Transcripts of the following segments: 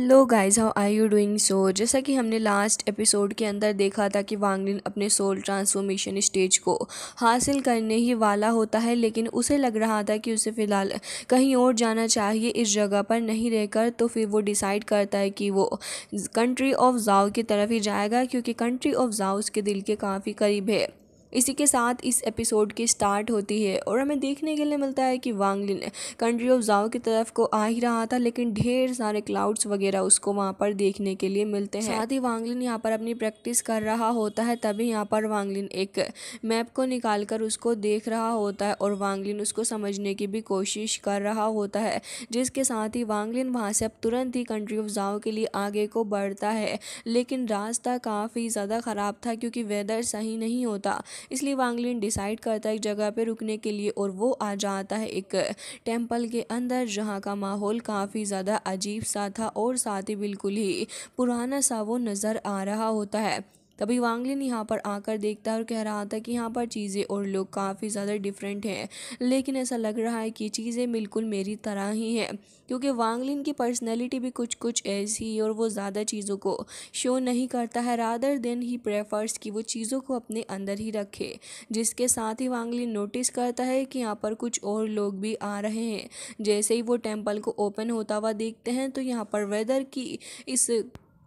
hello guys how are you doing so जैसा कि हमने लास्ट एपिसोड के अंदर देखा था कि वांगलिन अपने सोल ट्रांसफॉर्मेशन स्टेज को हासिल करने ही वाला होता है लेकिन उसे लग रहा था कि उसे फ़िलहाल कहीं और जाना चाहिए इस जगह पर नहीं रहकर तो फिर वो डिसाइड करता है कि वो कंट्री ऑफ जाओ की तरफ ही जाएगा क्योंकि कंट्री ऑफ जाओ उसके दिल के काफ़ी करीब है इसी के साथ इस एपिसोड की स्टार्ट होती है और हमें देखने के लिए मिलता है कि वांगलिन कंट्री ऑफ जाओ की तरफ को आ ही रहा था लेकिन ढेर सारे क्लाउड्स वगैरह उसको वहाँ पर देखने के लिए मिलते हैं साथ ही वांगलिन यहाँ पर अपनी प्रैक्टिस कर रहा होता है तभी यहाँ पर वांगलिन एक मैप को निकाल कर उसको देख रहा होता है और वांगलिन उसको समझने की भी कोशिश कर रहा होता है जिसके साथ ही वांगलिन वहाँ से अब तुरंत ही कंट्री ऑफ जाओ के लिए आगे को बढ़ता है लेकिन रास्ता काफ़ी ज़्यादा ख़राब था क्योंकि वेदर सही नहीं होता इसलिए वांगलिन डिसाइड करता है एक जगह पर रुकने के लिए और वो आ जाता है एक टेम्पल के अंदर जहाँ का माहौल काफ़ी ज़्यादा अजीब सा था और साथ ही बिल्कुल ही पुराना सा वो नज़र आ रहा होता है तभी वांगलिन यहाँ पर आकर देखता है और कह रहा था कि यहाँ पर चीज़ें और लोग काफ़ी ज़्यादा डिफरेंट हैं लेकिन ऐसा लग रहा है कि चीज़ें बिल्कुल मेरी तरह ही हैं क्योंकि वांगलिन की पर्सनैलिटी भी कुछ कुछ ऐसी और वो ज़्यादा चीज़ों को शो नहीं करता है रादर देन ही प्रेफर्स कि वो चीज़ों को अपने अंदर ही रखे जिसके साथ ही वांगलिन नोटिस करता है कि यहाँ पर कुछ और लोग भी आ रहे हैं जैसे ही वो टेम्पल को ओपन होता हुआ देखते हैं तो यहाँ पर वेदर की इस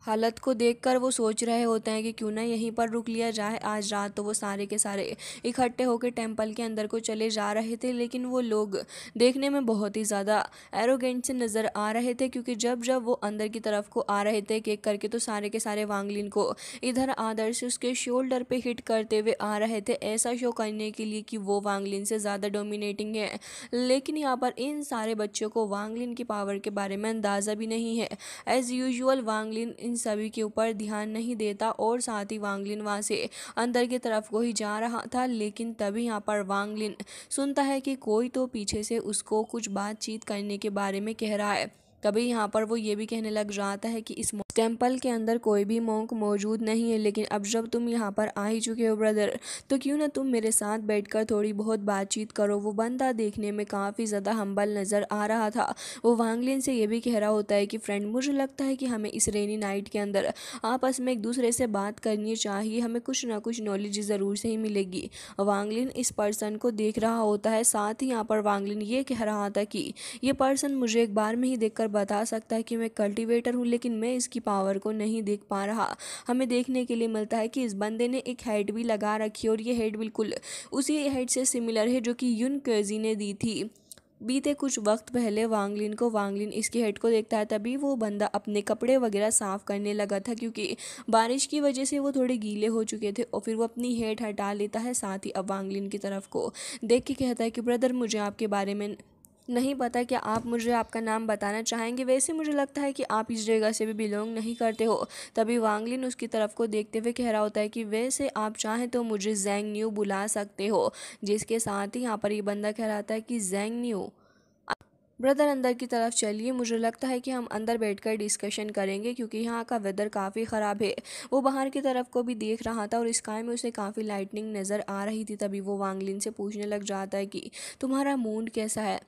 हालत को देखकर वो सोच रहे होते हैं कि क्यों ना यहीं पर रुक लिया जाए आज रात तो वो सारे के सारे इकट्ठे होकर टेम्पल के अंदर को चले जा रहे थे लेकिन वो लोग देखने में बहुत ही ज़्यादा एरोगेंट से नज़र आ रहे थे क्योंकि जब जब वो अंदर की तरफ को आ रहे थे केक करके तो सारे के सारे वांगलिन को इधर आदर्श उसके शोल्डर पे हिट करते हुए आ रहे थे ऐसा शो करने के लिए कि वो वांगलिन से ज़्यादा डोमिनेटिंग है लेकिन यहाँ पर इन सारे बच्चों को वांगलिन की पावर के बारे में अंदाज़ा भी नहीं है एज़ यूजल वांगलिन इन सभी के ऊपर ध्यान नहीं देता और साथ ही वांगलिन वहाँ से अंदर की तरफ को ही जा रहा था लेकिन तभी यहाँ पर वांगलिन सुनता है कि कोई तो पीछे से उसको कुछ बातचीत करने के बारे में कह रहा है तभी यहाँ पर वो ये भी कहने लग जाता है कि इस टेम्पल के अंदर कोई भी मोंक मौजूद नहीं है लेकिन अब जब तुम यहाँ पर आ ही चुके हो ब्रदर तो क्यों ना तुम मेरे साथ बैठकर थोड़ी बहुत बातचीत करो वो बंदा देखने में काफ़ी ज़्यादा हम्बल नज़र आ रहा था वो वांगलिन से ये भी कह रहा होता है कि फ्रेंड मुझे लगता है कि हमें इस रेनी नाइट के अंदर आपस में एक दूसरे से बात करनी चाहिए हमें कुछ ना कुछ नॉलेज ज़रूर से ही मिलेगी वांगलिन इस पर्सन को देख रहा होता है साथ ही यहाँ पर वांगलिन ये कह रहा था कि ये पर्सन मुझे एक बार में ही देख बता सकता है कि मैं कल्टिवेटर हूँ लेकिन मैं इसकी की पावर को नहीं देख पा रहा हमें देखने के लिए मिलता है कि इस बंदे ने एक हेड भी लगा रखी और ये हेड बिल्कुल उसी हेड से सिमिलर है जो कि यून कर्जी ने दी थी बीते कुछ वक्त पहले वांगलिन को वांगलिन इसके हेड को देखता है तभी वो बंदा अपने कपड़े वगैरह साफ़ करने लगा था क्योंकि बारिश की वजह से वो थोड़े गीले हो चुके थे और फिर वो अपनी हेड हटा लेता है साथ ही अब वांगलिन की तरफ को देख के कहता है कि ब्रदर मुझे आपके बारे में नहीं पता कि आप मुझे आपका नाम बताना चाहेंगे वैसे मुझे लगता है कि आप इस जगह से भी बिलोंग नहीं करते हो तभी वांगलिन उसकी तरफ को देखते हुए कह रहा होता है कि वैसे आप चाहें तो मुझे जैंग न्यू बुला सकते हो जिसके साथ ही यहाँ पर ये बंदा कह रहा था कि जैंग न्यू ब्रदर अंदर की तरफ चलिए मुझे लगता है कि हम अंदर बैठकर डिस्कशन करेंगे क्योंकि यहाँ का वेदर काफ़ी ख़राब है वो बाहर की तरफ को भी देख रहा था और स्काई में उसे काफ़ी लाइटनिंग नज़र आ रही थी तभी वो वांगलिन से पूछने लग जाता है कि तुम्हारा मूड कैसा है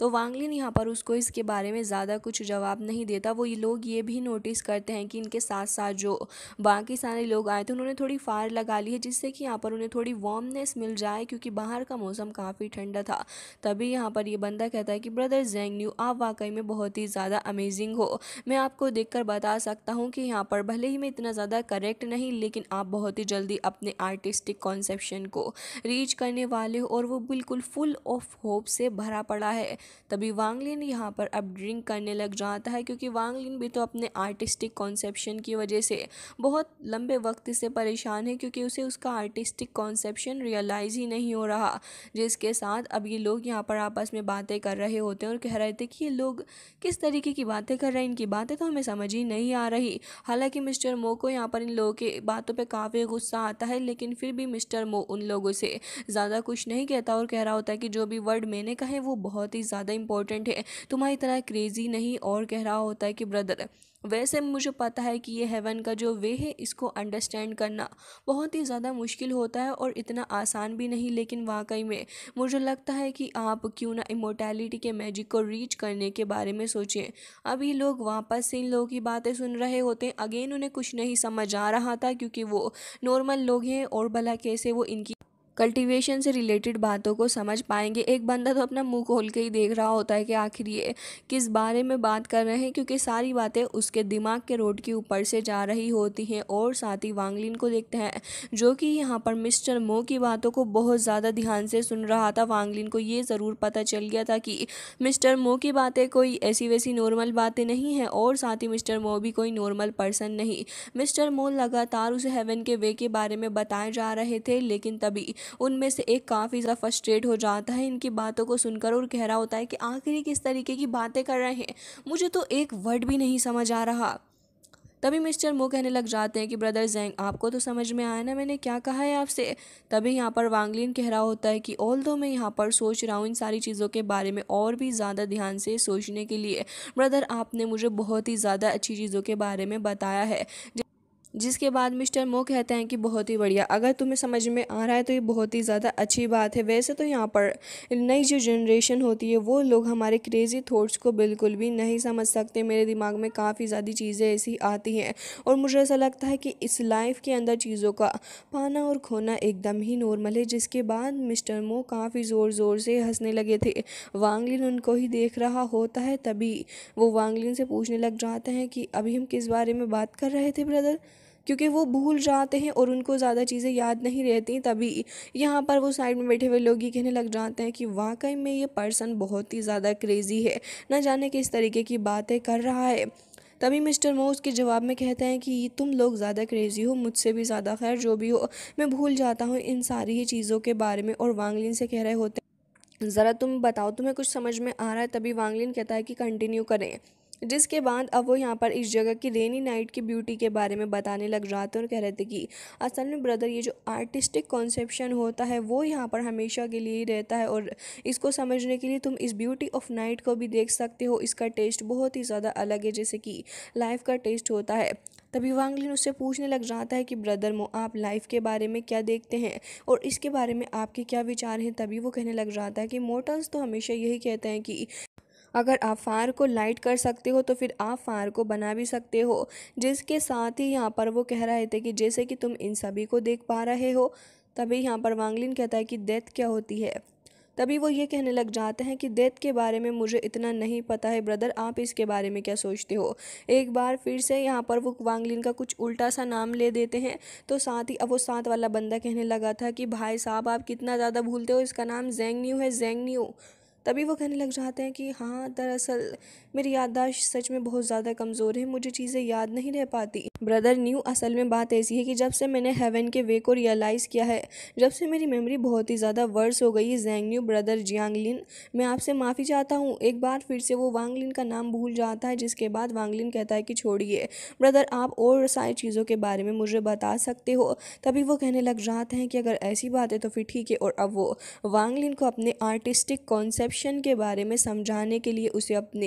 तो वांगलिन यहाँ पर उसको इसके बारे में ज़्यादा कुछ जवाब नहीं देता वो ये लोग ये भी नोटिस करते हैं कि इनके साथ साथ जो बाकी सारे लोग आए थे उन्होंने थोड़ी फार लगा ली है जिससे कि यहाँ पर उन्हें थोड़ी वार्मनेस मिल जाए क्योंकि बाहर का मौसम काफ़ी ठंडा था तभी यहाँ पर ये बंदा कहता है कि ब्रदर जेंग न्यू आप वाकई में बहुत ही ज़्यादा अमेजिंग हो मैं आपको देख बता सकता हूँ कि यहाँ पर भले ही मैं इतना ज़्यादा करेक्ट नहीं लेकिन आप बहुत ही जल्दी अपने आर्टिस्टिक कॉन्सेप्शन को रीच करने वाले हो और वो बिल्कुल फुल ऑफ होप से भरा पड़ा है तभी वांगलिन यहाँ पर अब ड्रिंक करने लग जाता है क्योंकि वांगलिन भी तो अपने आर्टिस्टिक कॉन्सेप्शन की वजह से बहुत लंबे वक्त से परेशान है क्योंकि उसे उसका आर्टिस्टिक कॉन्सेप्शन रियलाइज़ ही नहीं हो रहा जिसके साथ अब ये लोग यहाँ पर आपस में बातें कर रहे होते हैं और कह रहे थे कि ये लोग किस तरीके की बातें कर रहे हैं इनकी बातें तो हमें समझ ही नहीं आ रही हालांकि मिस्टर मो को यहाँ पर इन लोगों के बातों पर काफ़ी गुस्सा आता है लेकिन फिर भी मिस्टर मो उन लोगों से ज़्यादा कुछ नहीं कहता और कह रहा होता है कि जो भी वर्ड मैंने कहे वो बहुत ही ज़्यादा ज़्यादा इंपॉर्टेंट है तुम्हारी तरह क्रेज़ी नहीं और कह रहा होता है कि ब्रदर वैसे मुझे पता है कि ये हेवन का जो वे है इसको अंडरस्टैंड करना बहुत ही ज़्यादा मुश्किल होता है और इतना आसान भी नहीं लेकिन वाकई में मुझे लगता है कि आप क्यों ना इमोटैलिटी के मैजिक को रीच करने के बारे में सोचें अभी लोग वापस से इन लोगों की बातें सुन रहे होते हैं अगेन उन्हें कुछ नहीं समझ आ रहा था क्योंकि वो नॉर्मल लोग हैं और भला कैसे वो इनकी कल्टीवेशन से रिलेटेड बातों को समझ पाएंगे एक बंदा तो अपना मुंह खोल के ही देख रहा होता है कि आखिर ये किस बारे में बात कर रहे हैं क्योंकि सारी बातें उसके दिमाग के रोड के ऊपर से जा रही होती हैं और साथ ही वांगलिन को देखते हैं जो कि यहाँ पर मिस्टर मो की बातों को बहुत ज़्यादा ध्यान से सुन रहा था वांगलिन को ये ज़रूर पता चल गया था कि मिस्टर मो की बातें कोई ऐसी वैसी नॉर्मल बातें नहीं हैं और साथ ही मिस्टर मो भी कोई नॉर्मल पर्सन नहीं मिस्टर मो लगातार उसे हेवन के वे के बारे में बताए जा रहे थे लेकिन तभी उनमें से एक काफ़ी ज़्यादा फ्रस्ट्रेट हो जाता है इनकी बातों को सुनकर और कह रहा होता है कि आखिर ये किस तरीके की बातें कर रहे हैं मुझे तो एक वर्ड भी नहीं समझ आ रहा तभी मिस्टर मो कहने लग जाते हैं कि ब्रदर जैंग आपको तो समझ में आया ना मैंने क्या कहा है आपसे तभी यहाँ पर वांगलिन कह रहा होता है कि ऑल दो मैं यहाँ पर सोच रहा हूँ इन सारी चीज़ों के बारे में और भी ज़्यादा ध्यान से सोचने के लिए ब्रदर आपने मुझे बहुत ही ज़्यादा अच्छी चीज़ों के बारे में बताया है जिसके बाद मिस्टर मो कहते हैं कि बहुत ही बढ़िया अगर तुम्हें समझ में आ रहा है तो ये बहुत ही ज़्यादा अच्छी बात है वैसे तो यहाँ पर नई जो जनरेशन होती है वो लोग हमारे क्रेज़ी थॉट्स को बिल्कुल भी नहीं समझ सकते मेरे दिमाग में काफ़ी ज़्यादा चीज़ें ऐसी आती हैं और मुझे ऐसा लगता है कि इस लाइफ के अंदर चीज़ों का पाना और खोना एकदम ही नॉर्मल है जिसके बाद मिस्टर मो काफ़ी ज़ोर ज़ोर से हंसने लगे थे वांगलिन उनको ही देख रहा होता है तभी वो वांगलिन से पूछने लग जाते हैं कि अभी हम किस बारे में बात कर रहे थे ब्रदर क्योंकि वो भूल जाते हैं और उनको ज़्यादा चीज़ें याद नहीं रहती तभी यहाँ पर वो साइड में बैठे हुए लोग ये कहने लग जाते हैं कि वाकई में ये पर्सन बहुत ही ज़्यादा क्रेज़ी है ना जाने किस तरीके की बातें कर रहा है तभी मिस्टर मो उसके जवाब में कहते हैं कि तुम लोग ज़्यादा क्रेज़ी हो मुझसे भी ज़्यादा खैर जो भी हो मैं भूल जाता हूँ इन सारी ही चीज़ों के बारे में और वांगलिन से कह रहे होते हैं ज़रा तुम बताओ तुम्हें कुछ समझ में आ रहा है तभी वांगलिन कहता है कि कंटिन्यू करें जिसके बाद अब वो यहाँ पर इस जगह की रेनी नाइट की ब्यूटी के बारे में बताने लग रहा था और कह रहे थे कि असल में ब्रदर ये जो आर्टिस्टिक कॉन्सेप्शन होता है वो यहाँ पर हमेशा के लिए ही रहता है और इसको समझने के लिए तुम इस ब्यूटी ऑफ नाइट को भी देख सकते हो इसका टेस्ट बहुत ही ज़्यादा अलग है जैसे कि लाइफ का टेस्ट होता है तभी वांगलिन उससे पूछने लग जाता है कि ब्रदर मो आप लाइफ के बारे में क्या देखते हैं और इसके बारे में आपके क्या विचार हैं तभी वो कहने लग जाता है कि मोटल्स तो हमेशा यही कहते हैं कि अगर आप फायर को लाइट कर सकते हो तो फिर आप फायर को बना भी सकते हो जिसके साथ ही यहाँ पर वो कह रहे थे कि जैसे कि तुम इन सभी को देख पा रहे हो तभी यहाँ पर वांगलिन कहता है कि डेथ क्या होती है तभी वो ये कहने लग जाते हैं कि डेथ के बारे में मुझे इतना नहीं पता है ब्रदर आप इसके बारे में क्या सोचते हो एक बार फिर से यहाँ पर वो वांगलिन का कुछ उल्टा सा नाम ले देते हैं तो साथ ही अब वो साथ वाला बंदा कहने लगा था कि भाई साहब आप कितना ज़्यादा भूलते हो इसका नाम जेंग न्यू है जेंग न्यू तभी वो कहने लग जाते हैं कि हाँ दरअसल मेरी याददाश्त सच में बहुत ज़्यादा कमज़ोर है मुझे चीज़ें याद नहीं रह पाती ब्रदर न्यू असल में बात ऐसी है कि जब से मैंने हेवन के वे को रियलाइज़ किया है जब से मेरी मेमोरी बहुत ही ज़्यादा वर्स हो गई है जैंग न्यू ब्रदर जियांगलिन मैं आपसे माफ़ी चाहता हूँ एक बार फिर से वो वांगलिन का नाम भूल जाता है जिसके बाद वांगलिन कहता है कि छोड़िए ब्रदर आप और सारी चीज़ों के बारे में मुझे बता सकते हो तभी वो कहने लग जाते हैं कि अगर ऐसी बात है तो फिर ठीक है और अब वो वांगलिन को अपने आर्टिस्टिक कॉन्सेप्ट कॉन्सेप्शन के बारे में समझाने के लिए उसे अपने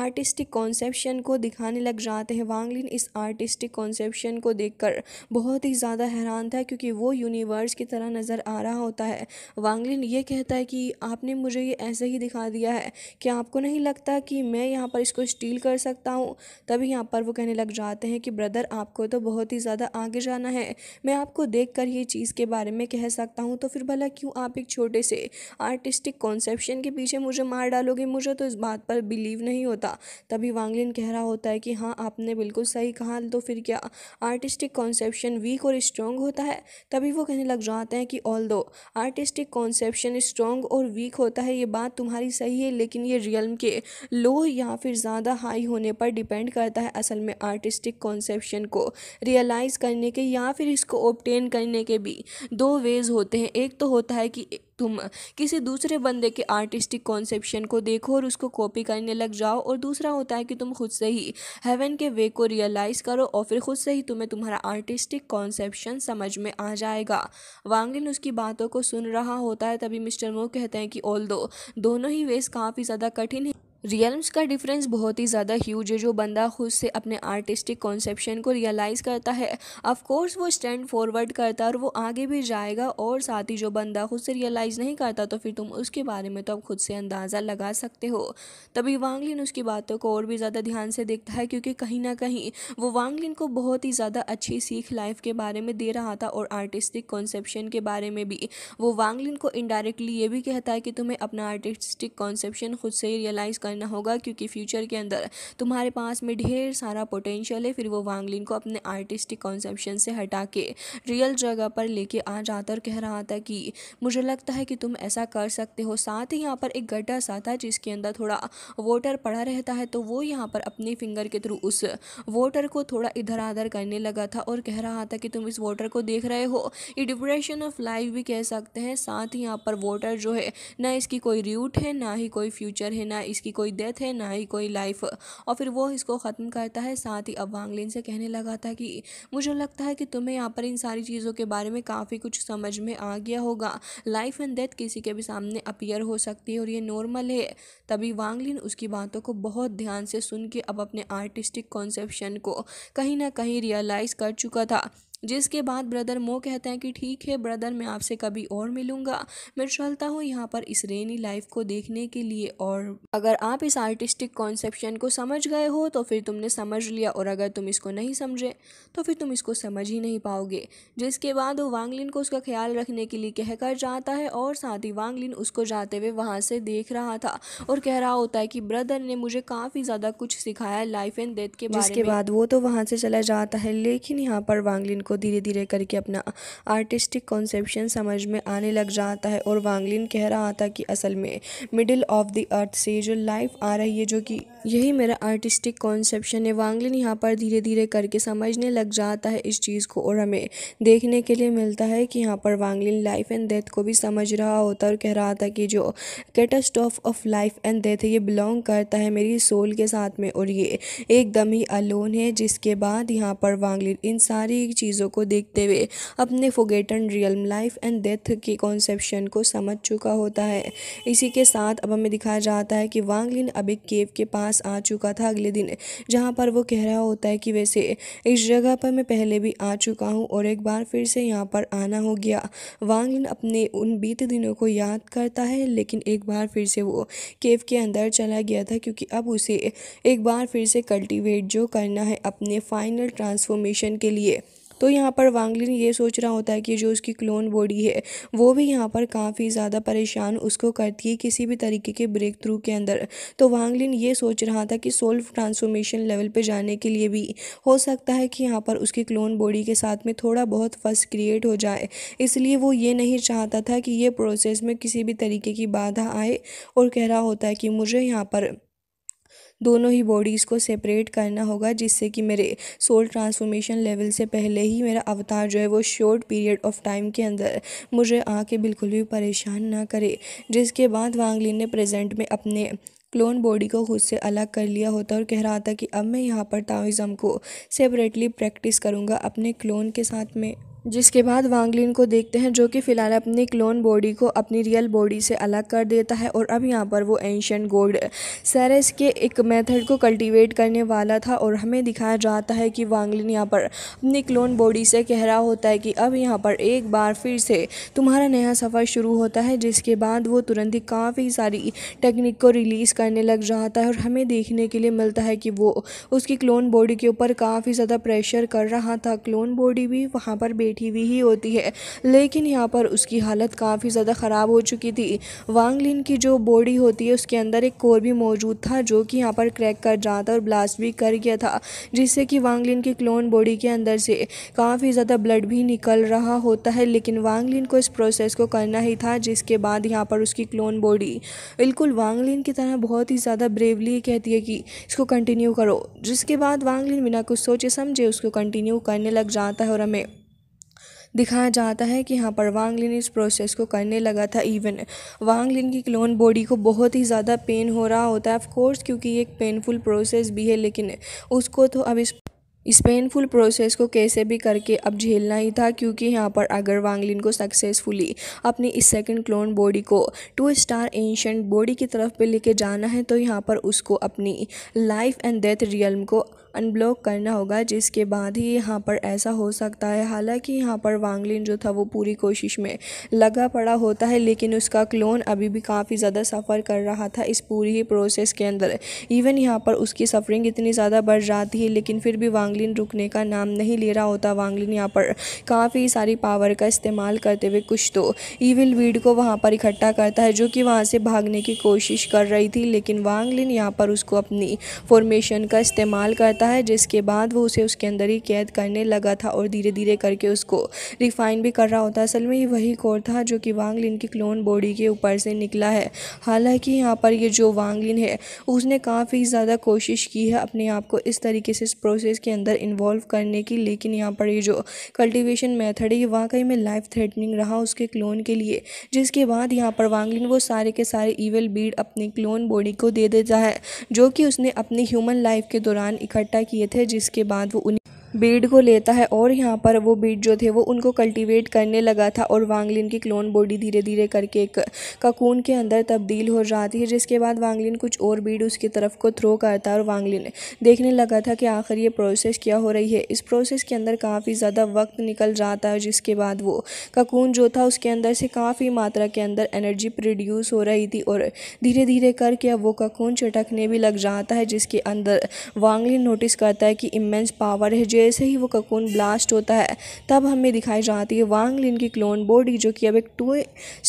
आर्टिस्टिक कॉन्सेप्शन को दिखाने लग जाते हैं वांगलिन इस आर्टिस्टिक कॉन्सेप्शन को देखकर बहुत ही ज़्यादा हैरान था क्योंकि वो यूनिवर्स की तरह नज़र आ रहा होता है वांगलिन ये कहता है कि आपने मुझे ये ऐसे ही दिखा दिया है क्या आपको नहीं लगता कि मैं यहाँ पर इसको स्टील कर सकता हूँ तभी यहाँ पर वो कहने लग जाते हैं कि ब्रदर आपको तो बहुत ही ज़्यादा आगे जाना है मैं आपको देख कर ये चीज़ के बारे में कह सकता हूँ तो फिर भला क्यों आप एक छोटे से आर्टिस्टिक कॉन्सेप्शन के पीछे मुझे मार डालोगे मुझे तो इस बात पर बिलीव नहीं होता तभी वांगलिन कह रहा होता है कि हाँ आपने बिल्कुल सही कहा तो फिर क्या आर्टिस्टिक कॉन्सेप्शन वीक और स्ट्रॉन्ग होता है तभी वो कहने लग जाते हैं कि although artistic conception strong और वीक होता है ये बात तुम्हारी सही है लेकिन ये रियल्म के लो या फिर ज़्यादा हाई होने पर डिपेंड करता है असल में आर्टिस्टिक कॉन्सेप्शन को रियलाइज़ करने के या फिर इसको ओपटेन करने के भी दो वेज़ होते हैं एक तो होता है कि तुम किसी दूसरे बंदे के आर्टिस्टिक कॉन्सेप्शन को देखो और उसको कॉपी करने लग जाओ और दूसरा होता है कि तुम खुद से ही हेवन के वे को रियलाइज़ करो और फिर खुद से ही तुम्हें तुम्हारा आर्टिस्टिक कॉन्सेप्शन समझ में आ जाएगा वांगिन उसकी बातों को सुन रहा होता है तभी मिस्टर मो कहते हैं कि ऑल दोनों ही वेज काफ़ी ज़्यादा कठिन है रियल्म्स का डिफरेंस बहुत ही ज़्यादा ह्यूज है जो बंदा खुद से अपने आर्टिस्टिक कॉन्सेप्शन को रियलाइज़ करता है ऑफ़ कोर्स वो स्टैंड फॉरवर्ड करता है और वो आगे भी जाएगा और साथ ही जो बंदा खुद से रियलाइज़ नहीं करता तो फिर तुम उसके बारे में तो अब खुद से अंदाज़ा लगा सकते हो तभी वांगलिन उसकी बातों को और भी ज़्यादा ध्यान से देखता है क्योंकि कहीं ना कहीं वो वांगलिन को बहुत ही ज़्यादा अच्छी सीख लाइफ के बारे में दे रहा था और आर्टिस्टिक कॉन्सेप्शन के बारे में भी वो वांगलिन को इनडायरेक्टली ये भी कहता है कि तुम्हें अपना आर्टिस्टिक कॉन्सेप्शन खुद से रियलाइज़ कर करना होगा क्योंकि फ्यूचर के अंदर तुम्हारे पास में ढेर सारा पोटेंशियल है फिर वो वांगलिन को अपने आर्टिस्टिक कॉन्सेप्शन से हटा के रियल जगह पर लेके आ जाता और कह रहा था कि मुझे लगता है कि तुम ऐसा कर सकते हो साथ ही यहाँ पर एक गड्ढा सा था जिसके अंदर थोड़ा वोटर पड़ा रहता है तो वो यहाँ पर अपने फिंगर के थ्रू उस वोटर को थोड़ा इधर आधर करने लगा था और कह रहा था कि तुम इस वोटर को देख रहे हो ये डिप्रेशन ऑफ लाइफ भी कह सकते हैं साथ ही यहाँ पर वोटर जो है ना इसकी कोई रूट है ना ही कोई फ्यूचर है ना इसकी कोई कोई डेथ है ना ही कोई लाइफ और फिर वो इसको ख़त्म करता है साथ ही अब वांगलिन से कहने लगा था कि मुझे लगता है कि तुम्हें यहाँ पर इन सारी चीज़ों के बारे में काफ़ी कुछ समझ में आ गया होगा लाइफ एंड डेथ किसी के भी सामने अपियर हो सकती है और ये नॉर्मल है तभी वांगलिन उसकी बातों को बहुत ध्यान से सुन के अब अपने आर्टिस्टिक कॉन्सेप्शन को कहीं ना कहीं रियलाइज़ कर चुका था जिसके बाद ब्रदर मो कहते हैं कि ठीक है ब्रदर मैं आपसे कभी और मिलूंगा मैं चलता हूँ यहाँ पर इस रेनी लाइफ को देखने के लिए और अगर आप इस आर्टिस्टिक कॉन्सेप्शन को समझ गए हो तो फिर तुमने समझ लिया और अगर तुम इसको नहीं समझे तो फिर तुम इसको समझ ही नहीं पाओगे जिसके बाद वो वांगलिन को उसका ख्याल रखने के लिए कहकर जाता है और साथ ही वांगलिन उसको जाते हुए वहाँ से देख रहा था और कह रहा होता है कि ब्रदर ने मुझे काफ़ी ज़्यादा कुछ सिखाया लाइफ एंड डेथ के बारे जिसके बाद वो तो वहाँ से चला जाता है लेकिन यहाँ पर वांगलिन को को धीरे धीरे करके अपना आर्टिस्टिक कॉन्सेप्शन समझ में आने लग जाता है और वांगलिन कह रहा था कि असल में मिडिल ऑफ द अर्थ से जो लाइफ आ रही है जो कि यही मेरा आर्टिस्टिक कॉन्सेप्शन है वांगलिन यहाँ पर धीरे धीरे करके समझने लग जाता है इस चीज़ को और हमें देखने के लिए मिलता है कि यहाँ पर वांगलिन लाइफ एंड डेथ को भी समझ रहा होता है और कह रहा था कि जो of of life and death है ये बिलोंग करता है मेरी सोल के साथ में और ये एकदम ही अलोन है जिसके बाद यहाँ पर वांगलिन इन सारी चीज़ों को देखते हुए अपने forgotten real life and death के कॉन्सेप्शन को समझ चुका होता है इसी के साथ अब हमें दिखाया जाता है कि वांगलिन अब एक केव के पास पास आ चुका था अगले दिन जहाँ पर वो कह रहा होता है कि वैसे इस जगह पर मैं पहले भी आ चुका हूँ और एक बार फिर से यहाँ पर आना हो गया वांग अपने उन बीते दिनों को याद करता है लेकिन एक बार फिर से वो केव के अंदर चला गया था क्योंकि अब उसे एक बार फिर से कल्टीवेट जो करना है अपने फाइनल ट्रांसफॉर्मेशन के लिए तो यहाँ पर वांगलिन ये सोच रहा होता है कि जो उसकी क्लोन बॉडी है वो भी यहाँ पर काफ़ी ज़्यादा परेशान उसको करती है किसी भी तरीके के ब्रेक थ्रू के अंदर तो वांगलिन ये सोच रहा था कि सोल्फ ट्रांसफॉर्मेशन लेवल पर जाने के लिए भी हो सकता है कि यहाँ पर उसकी क्लोन बॉडी के साथ में थोड़ा बहुत फस क्रिएट हो जाए इसलिए वो ये नहीं चाहता था कि ये प्रोसेस में किसी भी तरीके की बाधा आए और कह रहा होता है कि मुझे यहाँ पर दोनों ही बॉडीज़ को सेपरेट करना होगा जिससे कि मेरे सोल ट्रांसफॉर्मेशन लेवल से पहले ही मेरा अवतार जो है वो शॉर्ट पीरियड ऑफ टाइम के अंदर मुझे आके बिल्कुल भी परेशान ना करे जिसके बाद वांगलिन ने प्रेजेंट में अपने क्लोन बॉडी को खुद से अलग कर लिया होता और कह रहा था कि अब मैं यहाँ पर ताविज़म को सेपरेटली प्रैक्टिस करूँगा अपने क्लोन के साथ में जिसके बाद वांगलिन को देखते हैं जो कि फ़िलहाल अपनी क्लोन बॉडी को अपनी रियल बॉडी से अलग कर देता है और अब यहाँ पर वो एंशियन गोल्ड सेरेस के एक मेथड को कल्टीवेट करने वाला था और हमें दिखाया जाता है कि वांगलिन यहाँ पर अपनी क्लोन बॉडी से कह रहा होता है कि अब यहाँ पर एक बार फिर से तुम्हारा नया सफ़र शुरू होता है जिसके बाद वो तुरंत ही काफ़ी सारी टेक्निक को रिलीज़ करने लग जाता है और हमें देखने के लिए मिलता है कि वो उसकी क्लोन बॉडी के ऊपर काफ़ी ज़्यादा प्रेशर कर रहा था क्लोन बॉडी भी वहाँ पर बैठी हुई ही होती है लेकिन यहाँ पर उसकी हालत काफ़ी ज़्यादा ख़राब हो चुकी थी वांगलिन की जो बॉडी होती है उसके अंदर एक कोर भी मौजूद था जो कि यहाँ पर क्रैक कर जाता और ब्लास्ट भी कर गया था जिससे कि वांगलिन की क्लोन बॉडी के अंदर से काफ़ी ज़्यादा ब्लड भी निकल रहा होता है लेकिन वांगलिन को इस प्रोसेस को करना ही था जिसके बाद यहाँ पर उसकी क्लोन बॉडी बिल्कुल वांगलिन की तरह बहुत ही ज़्यादा ब्रेवली कहती है कि इसको कंटिन्यू करो जिसके बाद वांगलिन बिना कुछ सोचे समझे उसको कंटिन्यू करने लग जाता है और हमें दिखाया जाता है कि यहाँ पर वांगलिन इस प्रोसेस को करने लगा था इवन वांगलिन की क्लोन बॉडी को बहुत ही ज़्यादा पेन हो रहा होता है ऑफकोर्स क्योंकि ये एक पेनफुल प्रोसेस भी है लेकिन उसको तो अब इस इस पेनफुल प्रोसेस को कैसे भी करके अब झेलना ही था क्योंकि यहाँ पर अगर वांगलिन को सक्सेसफुली अपनी इस सेकंड क्लोन बॉडी को टू स्टार एंशंट बॉडी की तरफ पे लेके जाना है तो यहाँ पर उसको अपनी लाइफ एंड डेथ रियल्म को अनब्लॉक करना होगा जिसके बाद ही यहाँ पर ऐसा हो सकता है हालांकि यहाँ पर वांगलिन जो था वो पूरी कोशिश में लगा पड़ा होता है लेकिन उसका क्लोन अभी भी काफ़ी ज़्यादा सफ़र कर रहा था इस पूरी ही प्रोसेस के अंदर इवन यहाँ पर उसकी सफरिंग इतनी ज़्यादा बढ़ जाती है लेकिन फिर भी वांगलिन रुकने का नाम नहीं ले रहा होता वांगलिन यहाँ पर काफ़ी सारी पावर का इस्तेमाल करते हुए कुछ तो ईविल वीड को वहाँ पर इकट्ठा करता है जो कि वहाँ से भागने की कोशिश कर रही थी लेकिन वांगलिन यहाँ पर उसको अपनी फॉर्मेशन का इस्तेमाल करता जाता है जिसके बाद वो उसे उसके अंदर ही कैद करने लगा था और धीरे धीरे करके उसको रिफाइन भी कर रहा होता है असल में ये वही कोर था जो कि वांगलिन की क्लोन बॉडी के ऊपर से निकला है हालांकि यहाँ पर ये जो वांगलिन है उसने काफ़ी ज़्यादा कोशिश की है अपने आप को इस तरीके से इस प्रोसेस के अंदर इन्वॉल्व करने की लेकिन यहाँ पर ये जो कल्टिवेशन मेथड है ये वाकई में लाइफ थ्रेटनिंग रहा उसके क्लोन के लिए जिसके बाद यहाँ पर वांगलिन वो सारे के सारे ईवल बीड अपनी क्लोन बॉडी को दे देता है जो कि उसने अपनी ह्यूमन लाइफ के दौरान इकट्ठा इकट्ठा किए थे जिसके बाद वो उन्हीं बीड को लेता है और यहाँ पर वो बीड जो थे वो उनको कल्टीवेट करने लगा था और वांगलिन की क्लोन बॉडी धीरे धीरे करके एक ककून के अंदर तब्दील हो जाती है जिसके बाद वांगलिन कुछ और बीड उसकी तरफ को थ्रो करता है और वांगलिन देखने लगा था कि आखिर ये प्रोसेस क्या हो रही है इस प्रोसेस के अंदर काफ़ी ज़्यादा वक्त निकल जाता है जिसके बाद वो ककून जो था उसके अंदर से काफ़ी मात्रा के अंदर एनर्जी प्रोड्यूस हो रही थी और धीरे धीरे करके अब वो ककून चटकने भी लग जाता है जिसके अंदर वांगलिन नोटिस करता है कि इमेंस पावर है जो जैसे ही वो ककून ब्लास्ट होता है तब हमें दिखाई जाती है वांगलिन की क्लोन बॉडी जो कि अब एक two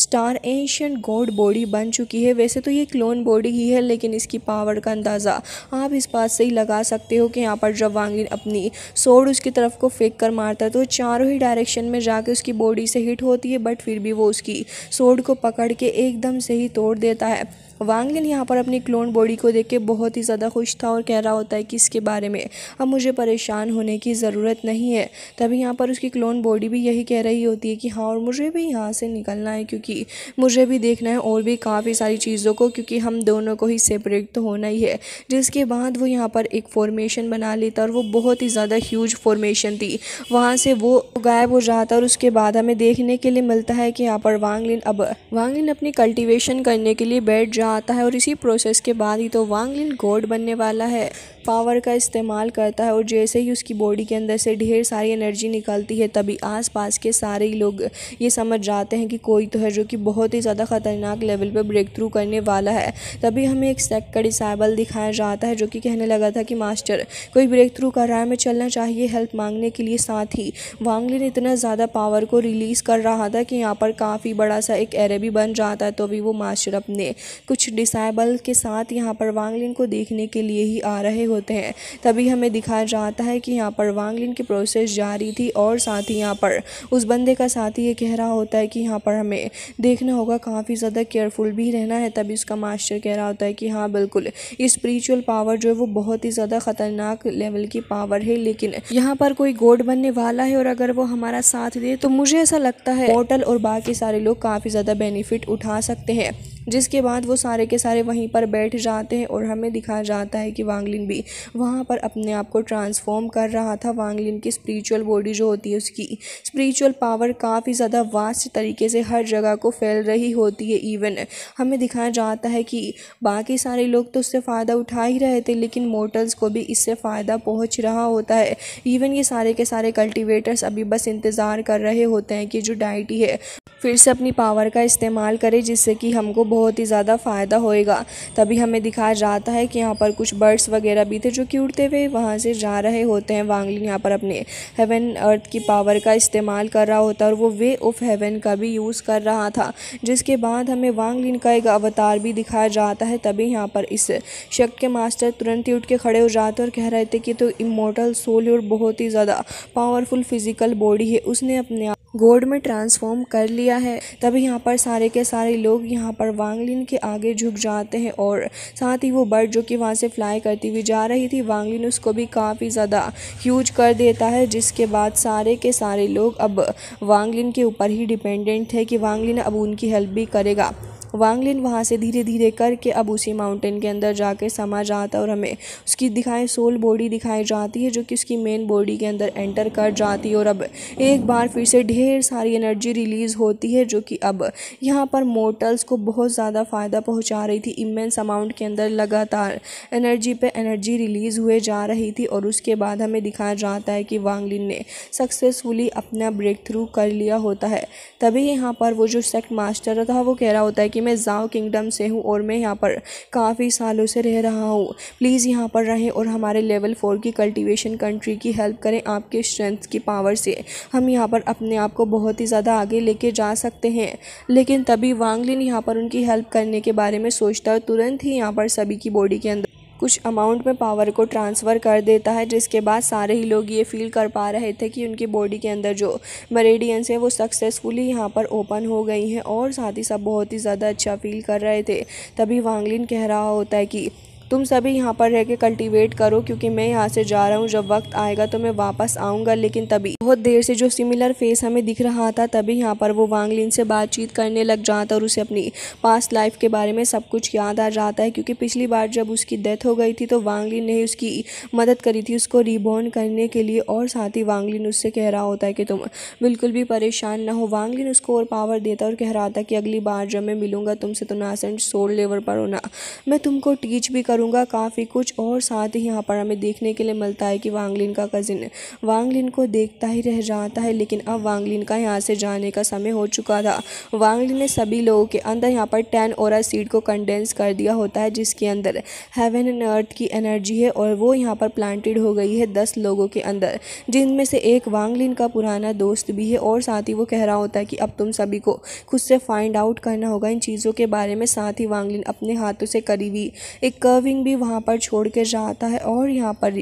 star ancient god body बन चुकी है वैसे तो ये क्लोन बॉडी ही है लेकिन इसकी पावर का अंदाज़ा आप इस बात से ही लगा सकते हो कि यहाँ पर जब वांगलिन अपनी सोड उसकी तरफ को फेंक कर मारता है तो चारों ही डायरेक्शन में जाके उसकी बॉडी से हिट होती है बट फिर भी वो उसकी सोड को पकड़ के एकदम से ही तोड़ देता है वांगलिन यहाँ पर अपनी क्लोन बॉडी को देख के बहुत ही ज़्यादा खुश था और कह रहा होता है कि इसके बारे में अब मुझे परेशान होने की ज़रूरत नहीं है तभी यहाँ पर उसकी क्लोन बॉडी भी यही कह रही होती है कि हाँ और मुझे भी यहाँ से निकलना है क्योंकि मुझे भी देखना है और भी काफ़ी सारी चीज़ों को क्योंकि हम दोनों को ही सेपरेट तो होना ही है जिसके बाद वो यहाँ पर एक फॉर्मेशन बना लेता और वो बहुत ही ज़्यादा ह्यूज फॉर्मेशन थी वहाँ से वो गायब हो जाता और उसके बाद हमें देखने के लिए मिलता है कि यहाँ पर वांगलिन अब वांगलिन अपनी कल्टिवेशन करने के लिए बैठ जा आता है और इसी प्रोसेस के बाद ही तो वांगलिन गोड बनने वाला है पावर का इस्तेमाल करता है और जैसे ही उसकी बॉडी के अंदर से ढेर सारी एनर्जी निकलती है तभी आसपास के सारे लोग ये समझ जाते हैं कि कोई तो है जो कि बहुत ही ज़्यादा ख़तरनाक लेवल पर ब्रेक थ्रू करने वाला है तभी हमें एक सेक का डिसाइबल दिखाया जाता है जो कि कहने लगा था कि मास्टर कोई ब्रेक थ्रू कर रहा है हमें चलना चाहिए हेल्प मांगने के लिए साथ ही वांगलिन इतना ज़्यादा पावर को रिलीज़ कर रहा था कि यहाँ पर काफ़ी बड़ा सा एक एरे भी बन जाता है तो भी वो मास्टर अपने कुछ डिसाइबल के साथ यहाँ पर वांगलिन को देखने के लिए ही आ रहे हो होते हैं तभी हमें दिखाया जाता है कि यहाँ पर वांगलिन की प्रोसेस जारी थी और साथ ही यहाँ पर उस बंदे का साथ ही ये कह रहा होता है कि यहाँ पर हमें देखना होगा काफ़ी ज़्यादा केयरफुल भी रहना है तभी उसका मास्टर कह रहा होता है कि हाँ बिल्कुल स्परिचुअल पावर जो है वो बहुत ही ज़्यादा ख़तरनाक लेवल की पावर है लेकिन यहाँ पर कोई गोड बनने वाला है और अगर वो हमारा साथ दे तो मुझे ऐसा लगता है होटल और बाकी सारे लोग काफ़ी ज़्यादा बेनिफिट उठा सकते हैं जिसके बाद वो सारे के सारे वहीं पर बैठ जाते हैं और हमें दिखाया जाता है कि वांगलिन भी वहाँ पर अपने आप को ट्रांसफॉर्म कर रहा था वांगलिन की स्पिरिचुअल बॉडी जो होती है उसकी स्पिरिचुअल पावर काफ़ी ज़्यादा वास्ट तरीके से हर जगह को फैल रही होती है इवन हमें दिखाया जाता है कि बाकी सारे लोग तो उससे फ़ायदा उठा ही रहे थे लेकिन मोटल्स को भी इससे फ़ायदा पहुँच रहा होता है इवन ये सारे के सारे कल्टिवेटर्स अभी बस इंतज़ार कर रहे होते हैं कि जो डाइटी है फिर से अपनी पावर का इस्तेमाल करें जिससे कि हमको बहुत ही ज़्यादा फ़ायदा होएगा तभी हमें दिखाया जाता है कि यहाँ पर कुछ बर्ड्स वगैरह भी थे जो कि उड़ते हुए वहाँ से जा रहे होते हैं वांगलिन यहाँ पर अपने हेवन अर्थ की पावर का इस्तेमाल कर रहा होता है और वो वे ऑफ हेवन का भी यूज़ कर रहा था जिसके बाद हमें वांगलिन का एक अवतार भी दिखाया जाता है तभी यहाँ पर इस शक के मास्टर तुरंत ही उठ के खड़े हो जाते और कह रहे थे कि तो इमोटल सोल और बहुत ही ज़्यादा पावरफुल फिजिकल बॉडी है उसने अपने आप गोल्ड में ट्रांसफॉर्म कर लिया है तभी यहाँ पर सारे के सारे लोग यहाँ पर वांगलिन के आगे झुक जाते हैं और साथ ही वो बर्ड जो कि वहाँ से फ्लाई करती हुई जा रही थी वांगलिन उसको भी काफ़ी ज़्यादा ह्यूज कर देता है जिसके बाद सारे के सारे लोग अब वांगलिन के ऊपर ही डिपेंडेंट है कि वांगलिन अब उनकी हेल्प भी करेगा वांगलिन वहाँ से धीरे धीरे करके अब उसी माउंटेन के अंदर जाके समा जाता है और हमें उसकी दिखाई सोल बॉडी दिखाई जाती है जो कि उसकी मेन बॉडी के अंदर एंटर कर जाती है और अब एक बार फिर से ढेर सारी एनर्जी रिलीज़ होती है जो कि अब यहाँ पर मोटल्स को बहुत ज़्यादा फ़ायदा पहुँचा रही थी इमेंस अमाउंट के अंदर लगातार एनर्जी पर एनर्जी रिलीज़ हुए जा रही थी और उसके बाद हमें दिखाया जाता है कि वांगलिन ने सक्सेसफुली अपना ब्रेक थ्रू कर लिया होता है तभी यहाँ पर वो जो सेक्ट मास्टर था वो कह रहा होता है कि मैं ज़ाओ किंगडम से हूँ और मैं यहाँ पर काफ़ी सालों से रह रहा हूँ प्लीज़ यहाँ पर रहें और हमारे लेवल फ़ोर की कल्टिवेशन कंट्री की हेल्प करें आपके स्ट्रेंथ की पावर से हम यहाँ पर अपने आप को बहुत ही ज़्यादा आगे लेके जा सकते हैं लेकिन तभी वांगलिन यहाँ पर उनकी हेल्प करने के बारे में सोचता है तुरंत ही यहाँ पर सभी की बॉडी के अंदर कुछ अमाउंट में पावर को ट्रांसफ़र कर देता है जिसके बाद सारे ही लोग ये फील कर पा रहे थे कि उनकी बॉडी के अंदर जो मरेडियंस हैं वो सक्सेसफुली यहाँ पर ओपन हो गई हैं और साथ ही सब बहुत ही ज़्यादा अच्छा फील कर रहे थे तभी वांगलिन कह रहा होता है कि तुम सभी यहाँ पर रह के कल्टिवेट करो क्योंकि मैं यहाँ से जा रहा हूँ जब वक्त आएगा तो मैं वापस आऊँगा लेकिन तभी बहुत देर से जो सिमिलर फेस हमें दिख रहा था तभी यहाँ पर वो वांगलिन से बातचीत करने लग जाता और उसे अपनी पास्ट लाइफ के बारे में सब कुछ याद आ जाता है क्योंकि पिछली बार जब उसकी डेथ हो गई थी तो वांगलिन ने उसकी मदद करी थी उसको रिबॉर्न करने के लिए और साथ ही वांगलिन उससे कह रहा होता है कि तुम बिल्कुल भी परेशान ना हो वांगलिन उसको और पावर देता और कह रहा था कि अगली बार जब मैं मिलूंगा तुमसे तो नासेंट सोल लेवल पर होना मैं तुमको टीच भी करूँ करूँगा काफ़ी कुछ और साथ ही यहाँ पर हमें देखने के लिए मिलता है कि वांगलिन का कज़िन वांगलिन को देखता ही रह जाता है लेकिन अब वांगलिन का यहाँ से जाने का समय हो चुका था वांगलिन ने सभी लोगों के अंदर यहाँ पर टेन और सीड को कंडेंस कर दिया होता है जिसके अंदर हेवन एंड अर्थ की एनर्जी है और वो यहाँ पर प्लांटेड हो गई है दस लोगों के अंदर जिनमें से एक वांगलिन का पुराना दोस्त भी है और साथ ही वो कह रहा होता है कि अब तुम सभी को खुद से फाइंड आउट करना होगा इन चीज़ों के बारे में साथ ही वांगलिन अपने हाथों से करीबी एक कर्व डस्टबिन भी वहाँ पर छोड़ के जाता है और यहाँ पर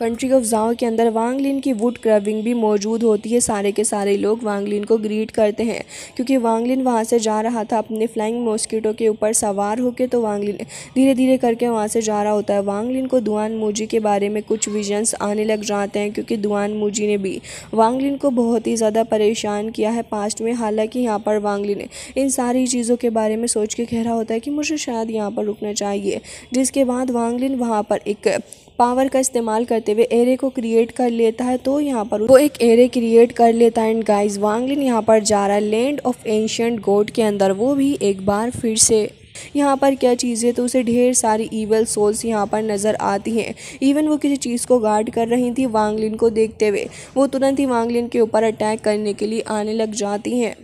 कंट्री ऑफ जाओ के अंदर वांगलिन की वुड क्रविंग भी मौजूद होती है सारे के सारे लोग वांगलिन को ग्रीट करते हैं क्योंकि वांगलिन वहाँ से जा रहा था अपने फ्लाइंग मॉस्किटो के ऊपर सवार होकर तो वांगलिन धीरे धीरे करके वहाँ से जा रहा होता है वांगलिन को दुआन मूजी के बारे में कुछ विजन्स आने लग जाते हैं क्योंकि दुआन मूजी ने भी वांगलिन को बहुत ही ज़्यादा परेशान किया है पास्ट में हालांकि यहाँ पर वांगलिन इन सारी चीज़ों के बारे में सोच के कह रहा होता है कि मुझे शायद यहाँ पर रुकना चाहिए जिसके बाद वांगलिन वहाँ पर एक पावर का इस्तेमाल करते हुए एरे को क्रिएट कर लेता है तो यहाँ पर वो एक एरे क्रिएट कर लेता है एंड गाइज वांगलिन यहाँ पर जा रहा है लैंड ऑफ एंशंट गोड के अंदर वो भी एक बार फिर से यहाँ पर क्या चीज़ें तो उसे ढेर सारी ईवल सोल्स यहाँ पर नज़र आती हैं इवन वो किसी चीज़ को गार्ड कर रही थी वांगलिन को देखते हुए वो तुरंत ही वांगलिन के ऊपर अटैक करने के लिए आने लग जाती हैं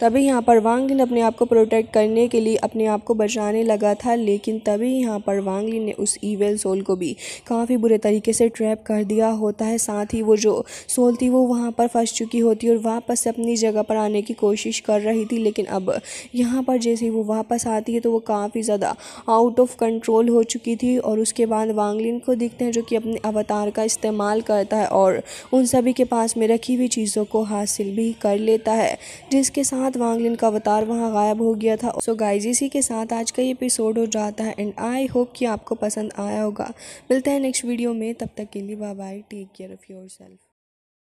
तभी यहाँ पर वांगलिन अपने आप को प्रोटेक्ट करने के लिए अपने आप को बचाने लगा था लेकिन तभी यहाँ पर वांगलिन ने उस ईवेल सोल को भी काफ़ी बुरे तरीके से ट्रैप कर दिया होता है साथ ही वो जो सोल थी वो वहाँ पर फंस चुकी होती है और वापस अपनी जगह पर आने की कोशिश कर रही थी लेकिन अब यहाँ पर जैसे ही वो वापस आती है तो वो काफ़ी ज़्यादा आउट ऑफ कंट्रोल हो चुकी थी और उसके बाद वांगलिन को दिखते हैं जो कि अपने अवतार का इस्तेमाल करता है और उन सभी के पास में रखी हुई चीज़ों को हासिल भी कर लेता है जिसके साथ साथ वांगलिन का अवतार वहाँ गायब हो गया था सो गाइज इसी के साथ आज का ये एपिसोड हो जाता है एंड आई होप कि आपको पसंद आया होगा मिलते हैं नेक्स्ट वीडियो में तब तक के लिए bye bye take care of your self